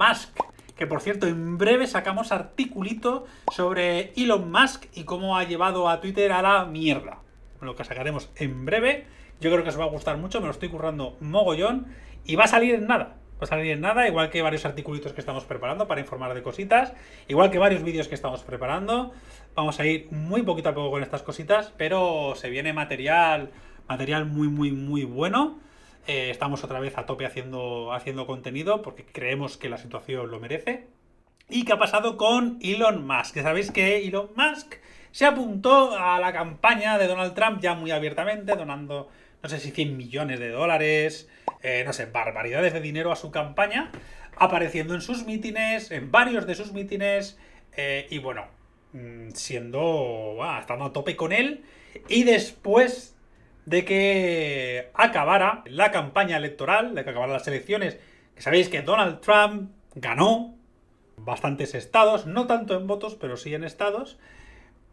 Musk, que por cierto en breve sacamos articulito sobre Elon Musk y cómo ha llevado a Twitter a la mierda. Lo que sacaremos en breve, yo creo que os va a gustar mucho, me lo estoy currando mogollón y va a salir en nada. Va a salir en nada, igual que varios articulitos que estamos preparando para informar de cositas, igual que varios vídeos que estamos preparando. Vamos a ir muy poquito a poco con estas cositas, pero se viene material, material muy, muy, muy bueno. Eh, estamos otra vez a tope haciendo, haciendo contenido porque creemos que la situación lo merece. ¿Y qué ha pasado con Elon Musk? Que sabéis que Elon Musk se apuntó a la campaña de Donald Trump ya muy abiertamente, donando no sé si 100 millones de dólares, eh, no sé, barbaridades de dinero a su campaña, apareciendo en sus mítines, en varios de sus mítines, eh, y bueno, mm, siendo, ah, estando a tope con él, y después de que acabara la campaña electoral, de que acabaran las elecciones, que sabéis que Donald Trump ganó bastantes estados, no tanto en votos, pero sí en estados,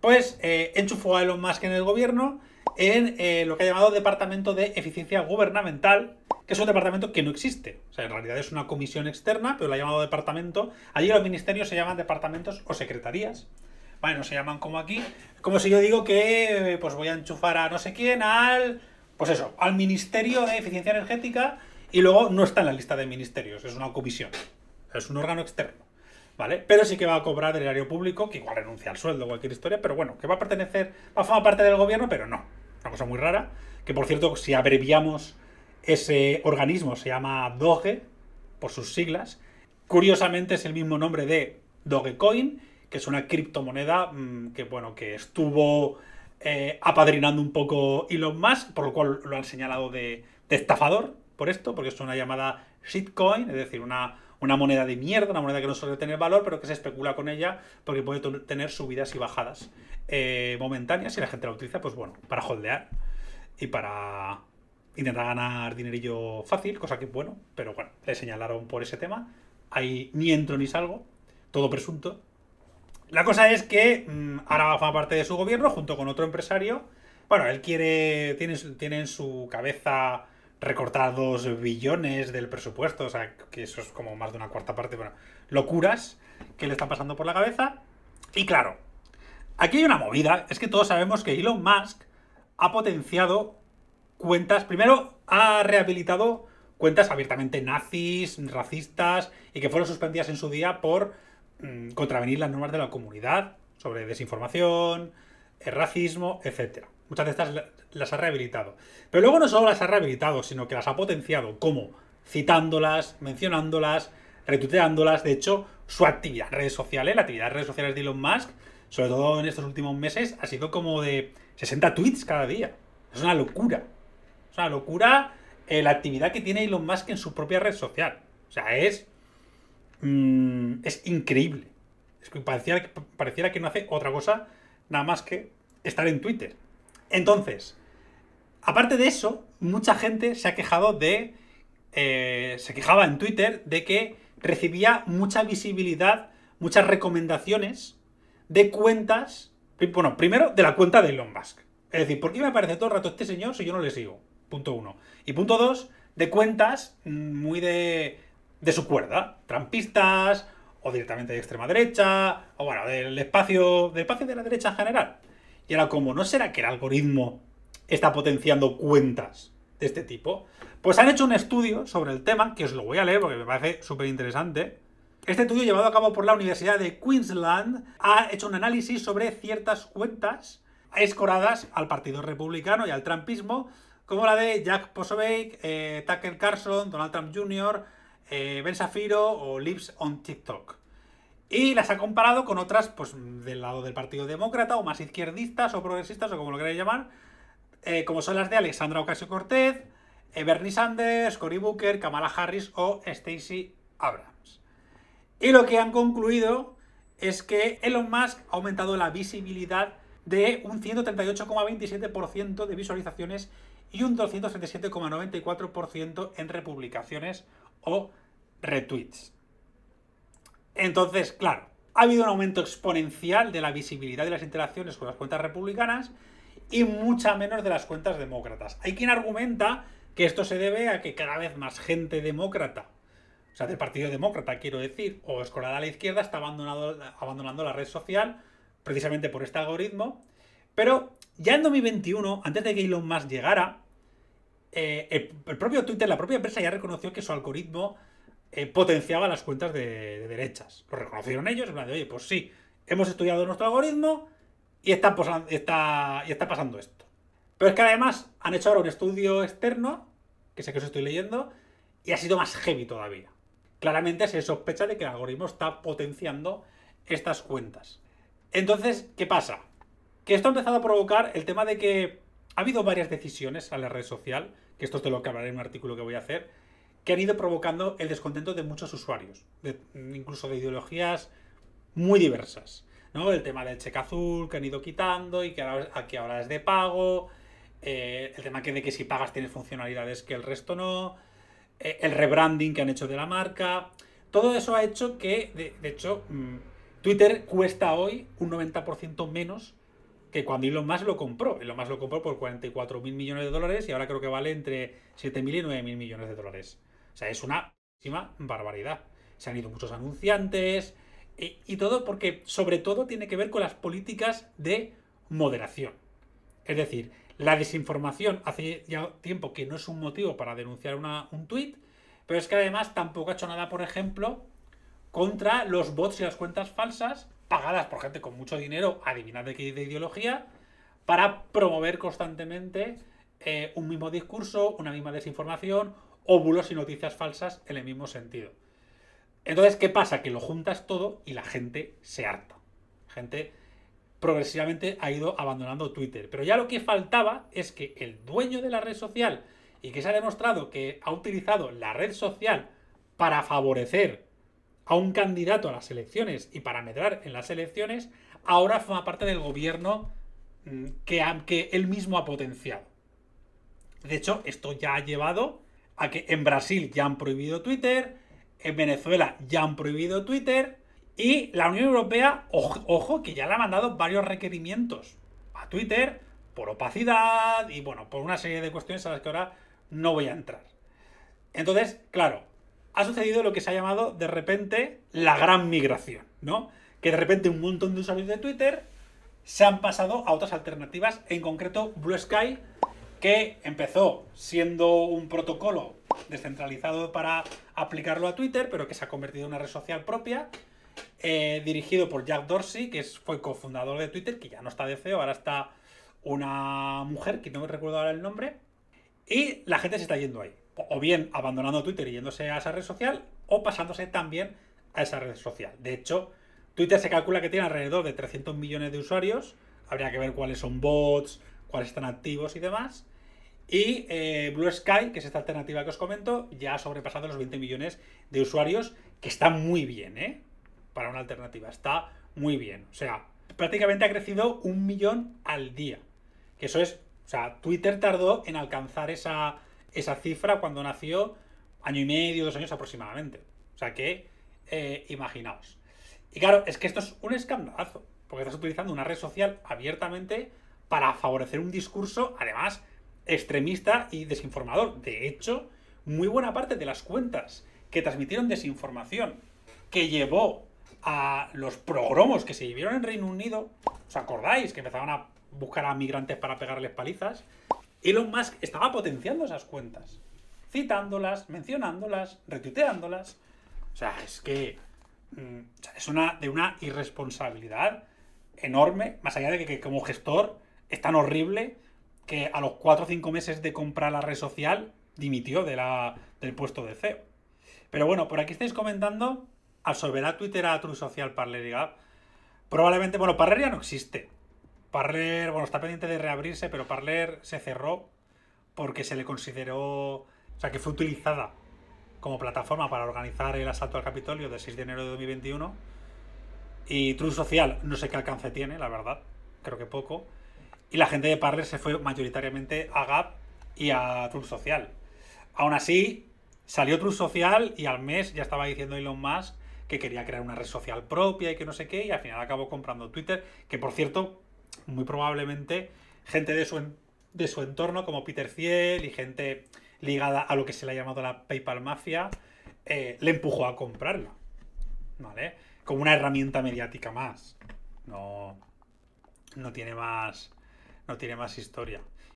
pues eh, enchufó a Elon Musk en el gobierno en eh, lo que ha llamado Departamento de Eficiencia Gubernamental, que es un departamento que no existe. O sea, en realidad es una comisión externa, pero la ha llamado departamento. Allí los ministerios se llaman departamentos o secretarías. Bueno, se llaman como aquí. Como si yo digo que pues voy a enchufar a no sé quién, al. Pues eso, al Ministerio de Eficiencia Energética y luego no está en la lista de ministerios, es una comisión. Es un órgano externo. ¿Vale? Pero sí que va a cobrar del erario público, que igual renuncia al sueldo o cualquier historia, pero bueno, que va a pertenecer, va a formar parte del gobierno, pero no. Una cosa muy rara, que por cierto, si abreviamos ese organismo, se llama DOGE, por sus siglas. Curiosamente es el mismo nombre de Dogecoin que es una criptomoneda mm, que, bueno, que estuvo eh, apadrinando un poco Elon Musk, por lo cual lo han señalado de, estafador por esto, porque es una llamada shitcoin, es decir, una, una moneda de mierda, una moneda que no suele tener valor, pero que se especula con ella porque puede tener subidas y bajadas eh, momentáneas y la gente la utiliza, pues bueno, para holdear y para intentar ganar dinerillo fácil, cosa que bueno, pero bueno, le señalaron por ese tema. Ahí ni entro ni salgo, todo presunto. La cosa es que va mm, ahora formar parte de su gobierno junto con otro empresario. Bueno, él quiere. Tiene, en su cabeza recortados billones del presupuesto, o sea, que eso es como más de una cuarta parte, bueno, locuras que le están pasando por la cabeza. Y claro, aquí hay una movida, es que todos sabemos que Elon Musk ha potenciado cuentas, primero ha rehabilitado cuentas abiertamente nazis, racistas, y que fueron suspendidas en su día por Mm, contravenir las normas de la comunidad sobre desinformación, el eh, racismo, etc. Muchas de estas las ha rehabilitado. Pero luego no solo las ha rehabilitado, sino que las ha potenciado como citándolas, mencionándolas, retuiteándolas. De hecho, su actividad en redes sociales, ¿eh? la actividad en redes sociales de Elon Musk, sobre todo en estos últimos meses, ha sido como de 60 tweets cada día. Es una locura. Es una locura eh, la actividad que tiene Elon Musk en su propia red social. O sea, es Mm, es increíble. Es que pareciera, que no hace otra cosa nada más que estar en Twitter. Entonces, aparte de eso, mucha gente se ha quejado de. Eh, se quejaba en Twitter de que recibía mucha visibilidad, muchas recomendaciones de cuentas. Bueno, primero de la cuenta de Elon Musk. Es decir, ¿por qué me aparece todo el rato este señor si yo no le sigo? Punto uno. Y punto dos, de cuentas mm, muy de de su cuerda. Trampistas, o directamente de extrema derecha, o bueno, del espacio, del espacio de la derecha en general. Y ahora, como no será que el algoritmo está potenciando cuentas de este tipo, pues han hecho un estudio sobre el tema, que os lo voy a leer porque me parece súper interesante. Este estudio llevado a cabo por la Universidad de Queensland ha hecho un análisis sobre ciertas cuentas escoradas al Partido Republicano y al Trumpismo, como la de Jack Posobiec, eh, Tucker Carlson, Donald Trump Jr., eh, ben Safiro o Lips on TikTok. Y las ha comparado con otras, pues, del lado del Partido Demócrata, o más izquierdistas, o progresistas, o como lo queráis llamar, eh, como son las de Alexandra Ocasio-Cortez, eh, Bernie Sanders, Cory Booker, Kamala Harris o Stacey Abrams. Y lo que han concluido es que Elon Musk ha aumentado la visibilidad de un 138,27% de visualizaciones y un 237,94% en republicaciones o retweets. Entonces, claro, ha habido un aumento exponencial de la visibilidad de las interacciones con las cuentas republicanas y mucha menos de las cuentas demócratas. Hay quien argumenta que esto se debe a que cada vez más gente demócrata, o sea, del Partido Demócrata, quiero decir, o escolada a la izquierda, está abandonando la red social precisamente por este algoritmo. Pero ya en 2021, antes de que Elon Musk llegara, eh, el, propio Twitter, la propia empresa ya reconoció que su algoritmo eh, potenciaba las cuentas de, derechas. Lo reconocieron ellos, en plan de, oye, pues sí, hemos estudiado nuestro algoritmo y está, y está pasando esto. Pero es que además han hecho ahora un estudio externo, que sé que os estoy leyendo, y ha sido más heavy todavía. Claramente se sospecha de que el algoritmo está potenciando estas cuentas. Entonces, ¿qué pasa? Que esto ha empezado a provocar el tema de que ha habido varias decisiones a la red social, que esto te lo que hablaré en un artículo que voy a hacer, que han ido provocando el descontento de muchos usuarios, incluso de ideologías muy diversas. El tema del cheque azul que han ido quitando y que ahora, es de pago, eh, el tema que de que si pagas tienes funcionalidades que el resto no, eh, el rebranding que han hecho de la marca. Todo eso ha hecho que, de, hecho, mm, Twitter cuesta hoy un 90% menos que cuando Elon más lo compró. Elon Musk lo compró por 44 mil millones de dólares y ahora creo que vale entre 7 mil y 9 mil millones de dólares. O sea, es una barbaridad. Se han ido muchos anunciantes eh, y, todo porque sobre todo tiene que ver con las políticas de moderación. Es decir, la desinformación hace ya tiempo que no es un motivo para denunciar un tuit, pero es que además tampoco ha hecho nada, por ejemplo, contra los bots y las cuentas falsas pagadas por gente con mucho dinero, adivinad de qué de ideología, para promover constantemente eh, un mismo discurso, una misma desinformación, óvulos y noticias falsas en el mismo sentido. Entonces, ¿qué pasa? Que lo juntas todo y la gente se harta. gente progresivamente ha ido abandonando Twitter. Pero ya lo que faltaba es que el dueño de la red social y que se ha demostrado que ha utilizado la red social para favorecer a un candidato a las elecciones y para medrar en las elecciones, ahora forma parte del gobierno mm, que, él mismo ha potenciado. De hecho, esto ya ha llevado a que en Brasil ya han prohibido Twitter, en Venezuela ya han prohibido Twitter y la Unión Europea, ojo que ya le ha mandado varios requerimientos a Twitter por opacidad y bueno, por una serie de cuestiones a las que ahora no voy a entrar. Entonces, claro, ha sucedido lo que se ha llamado de repente la gran migración, ¿no? Que de repente un montón de usuarios de Twitter se han pasado a otras alternativas, en concreto Blue Sky, que empezó siendo un protocolo descentralizado para aplicarlo a Twitter, pero que se ha convertido en una red social propia, eh, dirigido por Jack Dorsey, que es, fue cofundador de Twitter, que ya no está de CEO, ahora está una mujer, que no me recuerdo ahora el nombre, y la gente se está yendo ahí o bien abandonando Twitter y yéndose a esa red social, o pasándose también a esa red social. De hecho, Twitter se calcula que tiene alrededor de 300 millones de usuarios. Habría que ver cuáles son bots, cuáles están activos y demás. Y eh, Blue Sky, que es esta alternativa que os comento, ya ha sobrepasado los 20 millones de usuarios, que está muy bien, ¿eh? Para una alternativa, está muy bien. O sea, prácticamente ha crecido un millón al día. Que eso es, o sea, Twitter tardó en alcanzar esa, esa cifra cuando nació, año y medio, dos años aproximadamente. O sea que, eh, imaginaos. Y claro, es que esto es un escandalazo, porque estás utilizando una red social abiertamente para favorecer un discurso, además, extremista y desinformador. De hecho, muy buena parte de las cuentas que transmitieron desinformación, que llevó a los progromos que se vivieron en Reino Unido, ¿os acordáis? Que empezaban a buscar a migrantes para pegarles palizas. Elon Musk estaba potenciando esas cuentas, citándolas, mencionándolas, retuiteándolas. O sea, es que mm, es una, de una irresponsabilidad enorme, más allá de que, como gestor es tan horrible que a los 4 o 5 meses de comprar la red social dimitió de del puesto de CEO. Pero bueno, por aquí estáis comentando, absorberá Twitter a True Social Parler Probablemente, bueno, Parleria no existe, Parler, bueno, está pendiente de reabrirse, pero Parler se cerró porque se le consideró, o sea, que fue utilizada como plataforma para organizar el asalto al Capitolio del 6 de enero de 2021. Y Truth Social, no sé qué alcance tiene, la verdad, creo que poco. Y la gente de Parler se fue mayoritariamente a Gap y a Truth Social. Aún así, salió Truth Social y al mes ya estaba diciendo Elon Musk que quería crear una red social propia y que no sé qué, y al final acabó comprando Twitter, que por cierto, muy probablemente gente de su, de su entorno, como Peter Thiel y gente ligada a lo que se le ha llamado la PayPal Mafia, eh, le empujó a comprarla. ¿Vale? Como una herramienta mediática más. no tiene más. No tiene más historia.